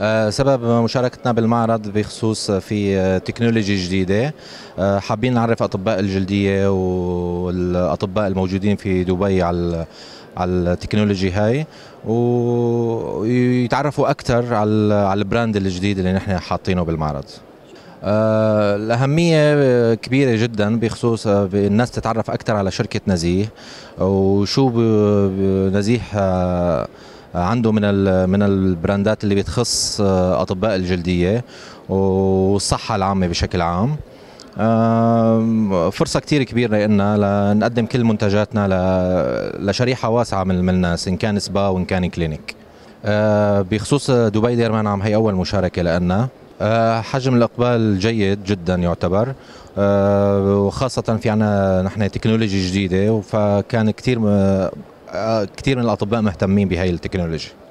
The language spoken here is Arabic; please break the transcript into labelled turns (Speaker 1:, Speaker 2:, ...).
Speaker 1: آه، سبب مشاركتنا بالمعرض بخصوص آه، في آه، تكنولوجيا جديدة حابين نعرف أطباء الجلدية والأطباء الموجودين في دبي على على التكنولوجي هاي ويتعرفوا أكثر على على البراند الجديد اللي نحن حاطينه بالمعرض الأهمية كبيرة جدا بخصوص الناس تتعرف أكثر على شركة نزيه وشو نزيه عنده من من البراندات اللي بتخص آه، اطباء الجلديه والصحه العامه بشكل عام فرصه كثير كبيره لنا لنقدم كل منتجاتنا لشريحه واسعه من الناس ان كان سبا وان كان كلينيك آه، بخصوص دبي ديرمان عم هي اول مشاركه لنا آه، حجم الاقبال جيد جدا يعتبر وخاصه في عنا نحن تكنولوجيا جديده فكان كثير آه، كثير من الاطباء مهتمين بهي التكنولوجيا